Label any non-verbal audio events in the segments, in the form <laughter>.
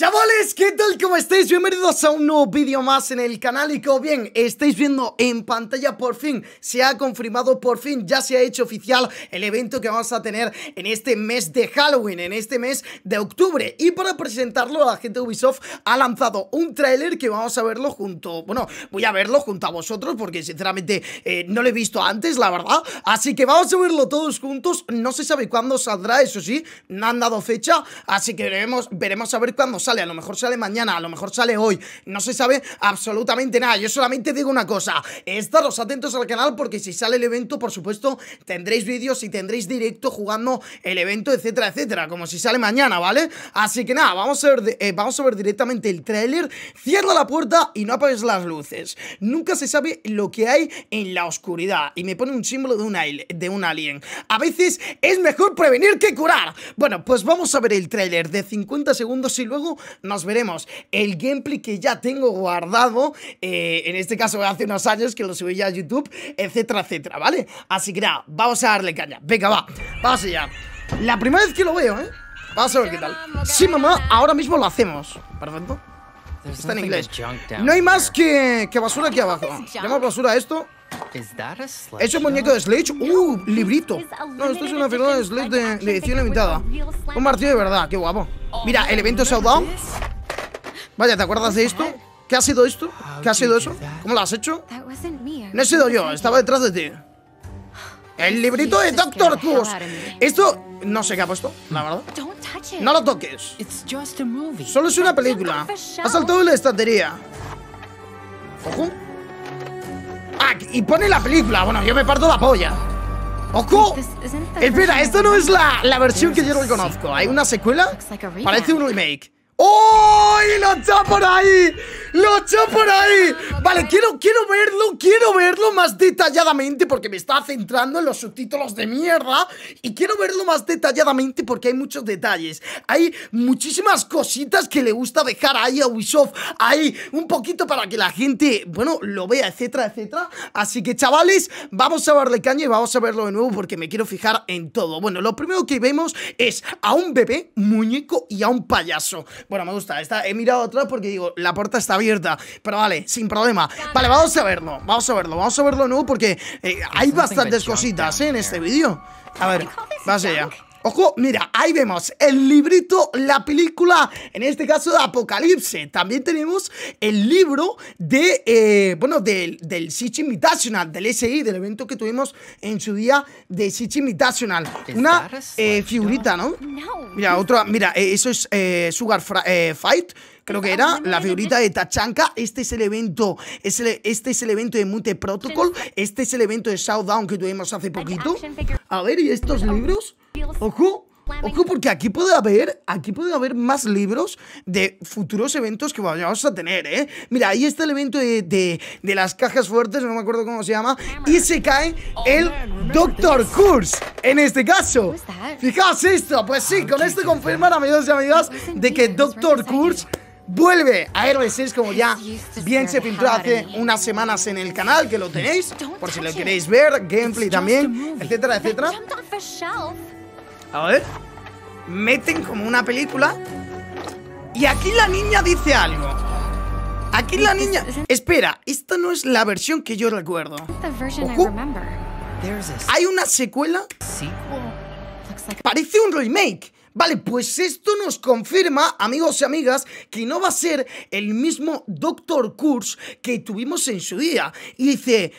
Chavales, ¿qué tal? ¿Cómo estáis? Bienvenidos a un nuevo vídeo más en el canal y como bien estáis viendo en pantalla por fin se ha confirmado, por fin ya se ha hecho oficial el evento que vamos a tener en este mes de Halloween, en este mes de octubre y para presentarlo la gente de Ubisoft ha lanzado un tráiler que vamos a verlo junto, bueno, voy a verlo junto a vosotros porque sinceramente eh, no lo he visto antes, la verdad, así que vamos a verlo todos juntos, no se sabe cuándo saldrá, eso sí, no han dado fecha, así que veremos, veremos a ver cuándo saldrá a lo mejor sale mañana, a lo mejor sale hoy. No se sabe absolutamente nada. Yo solamente digo una cosa. Estaros atentos al canal porque si sale el evento, por supuesto, tendréis vídeos y tendréis directo jugando el evento, etcétera, etcétera. Como si sale mañana, ¿vale? Así que nada, vamos a ver, eh, vamos a ver directamente el tráiler. Cierra la puerta y no apagues las luces. Nunca se sabe lo que hay en la oscuridad. Y me pone un símbolo de un, de un alien. A veces es mejor prevenir que curar. Bueno, pues vamos a ver el tráiler de 50 segundos y luego nos veremos el gameplay que ya tengo guardado, eh, en este caso hace unos años que lo subí ya a YouTube, etcétera, etcétera, ¿vale? Así que nada, vamos a darle caña. Venga, va, vamos allá. La primera vez que lo veo, ¿eh? Vamos a ver qué tal. Sí, mamá, ahora mismo lo hacemos. Perfecto. Está en inglés. No hay más que, basura aquí abajo. Llamamos basura esto ¿Es un muñeco de Sledge? ¡Uh! ¡Librito! No, esto es una figura de Sledge de, edición limitada. Un martillo de verdad, qué guapo. Mira, el evento se Vaya, ¿te acuerdas de esto? ¿Qué ha sido esto? ¿Qué ha sido eso? ¿Cómo lo has hecho? No he sido yo, estaba detrás de ti. El librito de Doctor Who. Esto no sé qué ha puesto, la verdad. No lo toques. Solo es una película. Ha saltado de la estantería. Ojo y pone la película, bueno, yo me parto la polla. ¡Ojo! Este Espera, esta no es la, la versión que yo reconozco. ¿Hay una secuela? Parece un remake. ¡Oh! lo echó por ahí! ¡Lo echó por ahí! Vale, quiero, quiero verlo, quiero verlo más detalladamente porque me está centrando en los subtítulos de mierda y quiero verlo más detalladamente porque hay muchos detalles. Hay muchísimas cositas que le gusta dejar ahí a Ubisoft, ahí un poquito para que la gente, bueno, lo vea, etcétera, etcétera. Así que, chavales, vamos a darle caña y vamos a verlo de nuevo porque me quiero fijar en todo. Bueno, lo primero que vemos es a un bebé, muñeco y a un payaso. Bueno, me gusta. Esta, he mirado atrás porque digo, la puerta está abierta, pero vale, sin problema. Vale, vamos a verlo, vamos a verlo, vamos a verlo nuevo porque eh, hay bastantes cositas ¿eh? en este vídeo. A ver, vas allá. Ojo, mira, ahí vemos el librito, la película, en este caso de Apocalipse. También tenemos el libro de, eh, bueno, del, del Sitch Invitational, del SI, del evento que tuvimos en su día de Sitch Invitational. Una figurita, ¿no? Mira, otra, mira, eso es Sugar Fight, creo que era la figurita de Tachanka. Este es el evento, este es el evento de Mute Protocol. Este es el evento de Showdown que tuvimos hace poquito. A ver, ¿y estos libros? Ojo, Ojo, porque aquí puede haber, aquí puede haber más libros de futuros eventos que vamos a tener, ¿eh? Mira, ahí está el evento de, de, las cajas fuertes, no me acuerdo cómo se llama, y se cae el Doctor Kurs en este caso. Fijaos esto, pues sí, con esto confirman, amigos y amigas, de que Doctor Kurs vuelve a Héroes 6 como ya bien se pintó hace unas semanas en el canal, que lo tenéis, por si lo queréis ver, gameplay también, etcétera, etcétera. A ver, meten como una película y aquí la niña dice algo. Aquí la niña... Espera, esta no es la versión que yo recuerdo. Hay una secuela. Oh, Parece un remake. Vale, pues esto nos confirma, amigos y amigas, que no va a ser el mismo Doctor Kurz que tuvimos en su día. Y dice,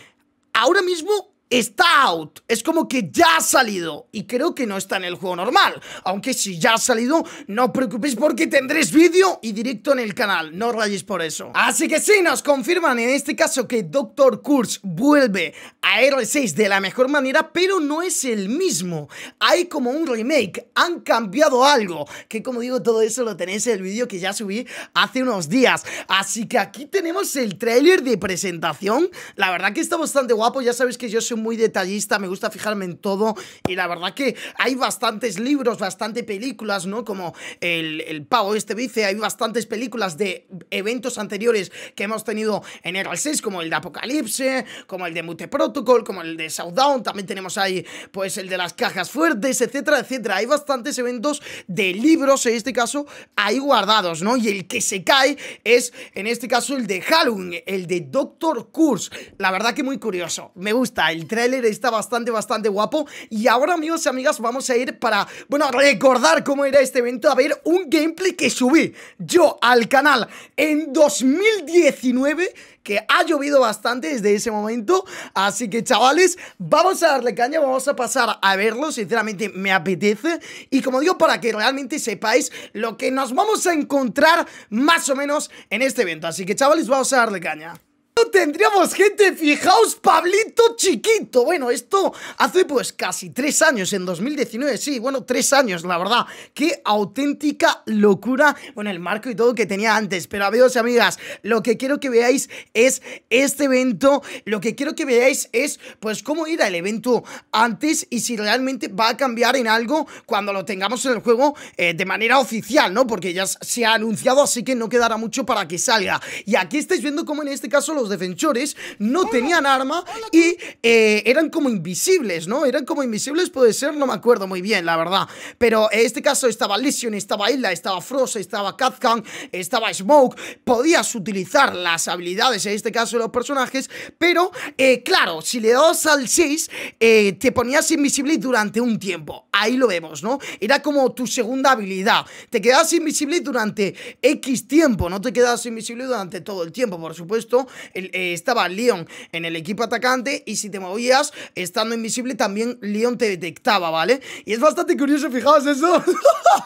ahora mismo está out. Es como que ya ha salido. Y creo que no está en el juego normal. Aunque si ya ha salido, no preocupéis porque tendréis vídeo y directo en el canal. No rayéis por eso. Así que sí, nos confirman en este caso que Dr. Kurz vuelve a R6 de la mejor manera, pero no es el mismo. Hay como un remake. Han cambiado algo. Que como digo, todo eso lo tenéis en el vídeo que ya subí hace unos días. Así que aquí tenemos el trailer de presentación. La verdad que está bastante guapo. Ya sabéis que yo soy muy detallista, me gusta fijarme en todo y la verdad que hay bastantes libros, bastantes películas, ¿no? Como el, el pavo este vice, hay bastantes películas de eventos anteriores que hemos tenido en el 6, como el de Apocalipse, como el de Mute Protocol, como el de Southdown, también tenemos ahí pues el de las cajas fuertes, etcétera, etcétera. Hay bastantes eventos de libros, en este caso, ahí guardados, ¿no? Y el que se cae es, en este caso, el de Halloween, el de Doctor Curse. La verdad que muy curioso. Me gusta el Trailer está bastante, bastante guapo. Y ahora, amigos y amigas, vamos a ir para, bueno, recordar cómo era este evento, a ver un gameplay que subí yo al canal en 2019 que ha llovido bastante desde ese momento. Así que, chavales, vamos a darle caña, vamos a pasar a verlo. Sinceramente, me apetece. Y como digo, para que realmente sepáis lo que nos vamos a encontrar más o menos en este evento. Así que, chavales, vamos a darle caña tendríamos gente? Fijaos, Pablito Chiquito. Bueno, esto hace pues casi tres años, en 2019, sí, bueno, tres años, la verdad. Qué auténtica locura, con el marco y todo que tenía antes. Pero amigos y amigas, lo que quiero que veáis es este evento. Lo que quiero que veáis es, pues, cómo ir el evento antes y si realmente va a cambiar en algo cuando lo tengamos en el juego eh, de manera oficial, ¿no? Porque ya se ha anunciado, así que no quedará mucho para que salga. Y aquí estáis viendo cómo en este caso los defensores no tenían arma y eh, eran como invisibles, ¿no? Eran como invisibles, puede ser, no me acuerdo muy bien, la verdad. Pero en este caso estaba Lesion, estaba Isla, estaba Frost, estaba Kazkan, estaba Smoke. Podías utilizar las habilidades, en este caso de los personajes, pero eh, claro, si le dabas al 6, eh, te ponías invisible durante un tiempo. Ahí lo vemos, ¿no? Era como tu segunda habilidad. Te quedabas invisible durante X tiempo, no te quedabas invisible durante todo el tiempo, por supuesto. Eh, estaba Leon en el equipo atacante y si te movías estando invisible también Leon te detectaba, ¿vale? Y es bastante curioso, fijaos eso.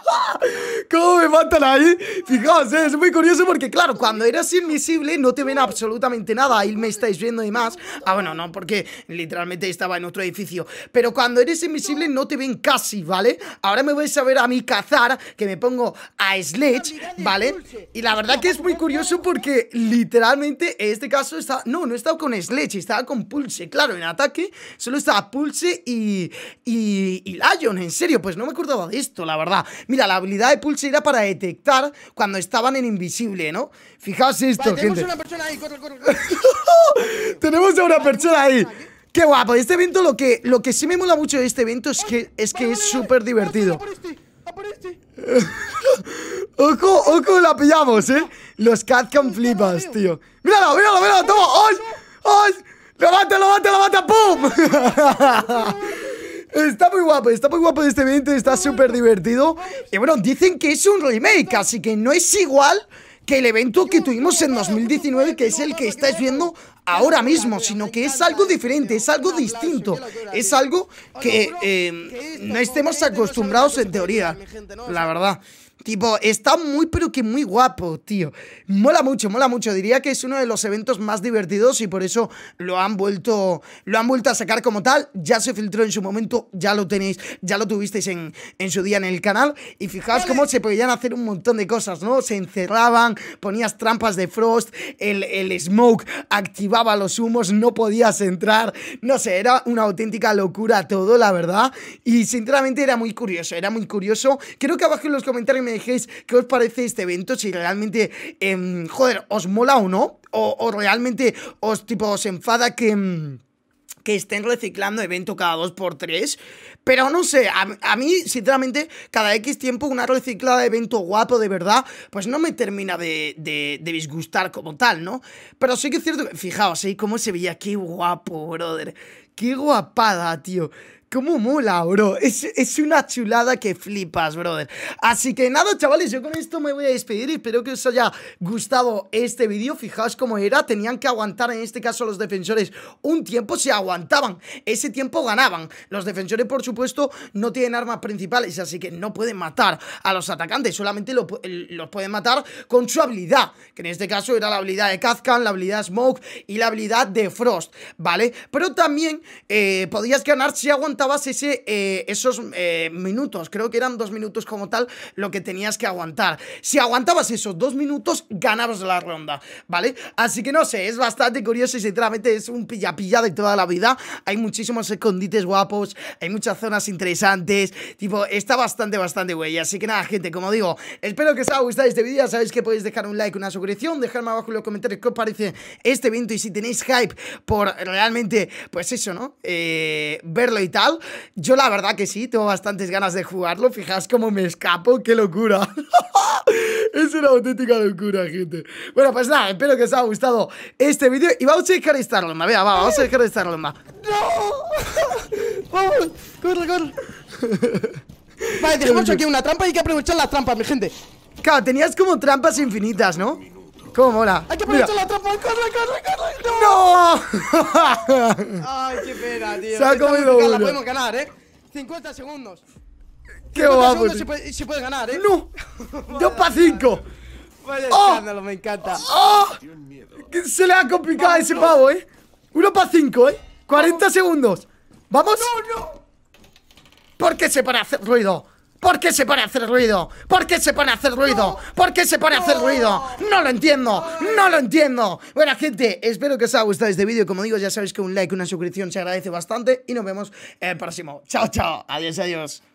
<laughs> ¿Cómo me matan ahí? Fijaos, eh, es muy curioso porque claro, cuando eras invisible no te ven absolutamente nada. Ahí me estáis viendo y más. Ah, bueno, no, porque literalmente estaba en otro edificio. Pero cuando eres invisible no te ven casi, ¿vale? Ahora me vais a ver a mi cazar, que me pongo a Sledge, ¿vale? Y la verdad que es muy curioso porque literalmente este caso no, no estado con Sledge, estaba con Pulse, claro, en ataque solo estaba Pulse y, y, Lion, en serio, pues no me acordaba de esto, la verdad. Mira, la habilidad de Pulse era para detectar cuando estaban en invisible, ¿no? Fijaos esto, tenemos gente. Una persona ahí, corre, corre, <laughs> tenemos a una persona ahí. Qué guapo, este evento lo que, lo que sí me mola mucho de este evento es que es que es súper divertido. Este, este. <laughs> Ojo, ojo, la pillamos, ¿eh? Los Catcam flipas, tío. ¡Míralo, míralo, míralo! ¡Toma! ¡Os! ¡Os! ¡Lo mata, lo mata, ¡Pum! <laughs> Está muy guapo, está muy guapo este evento, está súper divertido. Y bueno, dicen que es un remake, así que no es igual, que el evento que tuvimos en 2019, que es el que estáis viendo ahora mismo, sino que es algo diferente, es algo distinto, es algo que eh, no estemos acostumbrados en teoría, la verdad. Tipo, está muy, pero que muy guapo, tío. Mola mucho, mola mucho. Diría que es uno de los eventos más divertidos y por eso lo han vuelto, lo han vuelto a sacar como tal. Ya se filtró en su momento, ya lo tenéis, ya lo tuvisteis en, su día en el canal. Y fijaos cómo se podían hacer un montón de cosas, ¿no? Se encerraban, ponías trampas de frost, el, el smoke activaba los humos, no podías entrar. No sé, era una auténtica locura todo, la verdad. Y sinceramente era muy curioso, era muy curioso. Creo que abajo en los comentarios me qué os parece este evento, si realmente, em, joder, os mola o no, o, realmente os, tipo, enfada que em, que estén reciclando evento cada dos por tres? Pero no sé, a, mí, sinceramente, cada X tiempo una reciclada de evento guapo de verdad, pues no me termina de, disgustar como tal, ¿no? Pero sí que es cierto fijaos, ¿eh? Cómo se veía, qué guapo, brother. Qué guapada, tío. Como mola, bro? Es, una chulada que flipas, brother. Así que nada, chavales, yo con esto me voy a despedir. Espero que os haya gustado este vídeo. Fijaos cómo era. Tenían que aguantar, en este caso, los defensores un tiempo. Se aguantaban. Ese tiempo ganaban. Los defensores, por supuesto, no tienen armas principales, así que no pueden matar a los atacantes. Solamente los pueden matar con su habilidad, que en este caso era la habilidad de Kazkan, la habilidad Smoke y la habilidad de Frost, ¿vale? Pero también eh, podías ganar si aguantaban aguantabas eh, esos eh, minutos, creo que eran dos minutos como tal lo que tenías que aguantar. Si aguantabas esos dos minutos, ganabas la ronda, ¿vale? Así que no sé, es bastante curioso y sinceramente es un pilla de toda la vida. Hay muchísimos escondites guapos, hay muchas zonas interesantes, tipo, está bastante, bastante güey. Así que nada, gente, como digo, espero que os haya gustado este vídeo, sabéis que podéis dejar un like, una suscripción, dejarme abajo en los comentarios qué os parece este evento y si tenéis hype por realmente, pues eso, ¿no? Eh, verlo y tal yo la verdad que sí, tengo bastantes ganas de jugarlo. Fijaos cómo me escapo, qué locura. <laughs> es una auténtica locura, gente. Bueno, pues nada, espero que os haya gustado este vídeo. Y vamos a dejar más vea, vamos a dejar más ¡No! <laughs> ¡Vamos! ¡Corre, corre! vale, dejamos aquí una trampa y hay que aprovechar las trampas, mi gente. Claro, tenías como trampas infinitas, ¿no? ¿Cómo mola? ¡Hay que toda la trampa! ¡Corre, corre, corre! ¡No! no. <laughs> ¡Ay, qué pena, tío! Se ha comido uno. La podemos ganar, ¿eh? 50 segundos. ¡Qué guapo! Se puede, se puede ganar, ¿eh? ¡No! ¡Dos para cinco! Vale, oh. escándalo, me encanta. Oh. Se le ha complicado a ese pavo, ¿eh? Uno para cinco, ¿eh? 40 segundos. ¿Vamos? ¡No, no! por qué se para hacer ruido. ¿Por qué se pone a hacer ruido? ¿Por qué se pone a hacer ruido? ¿Por qué se pone a hacer ruido? No lo entiendo, no lo entiendo. Bueno, gente, espero que os haya gustado este vídeo. Como digo, ya sabéis que un like, una suscripción se agradece bastante y nos vemos el próximo. Chao, chao. Adiós, adiós.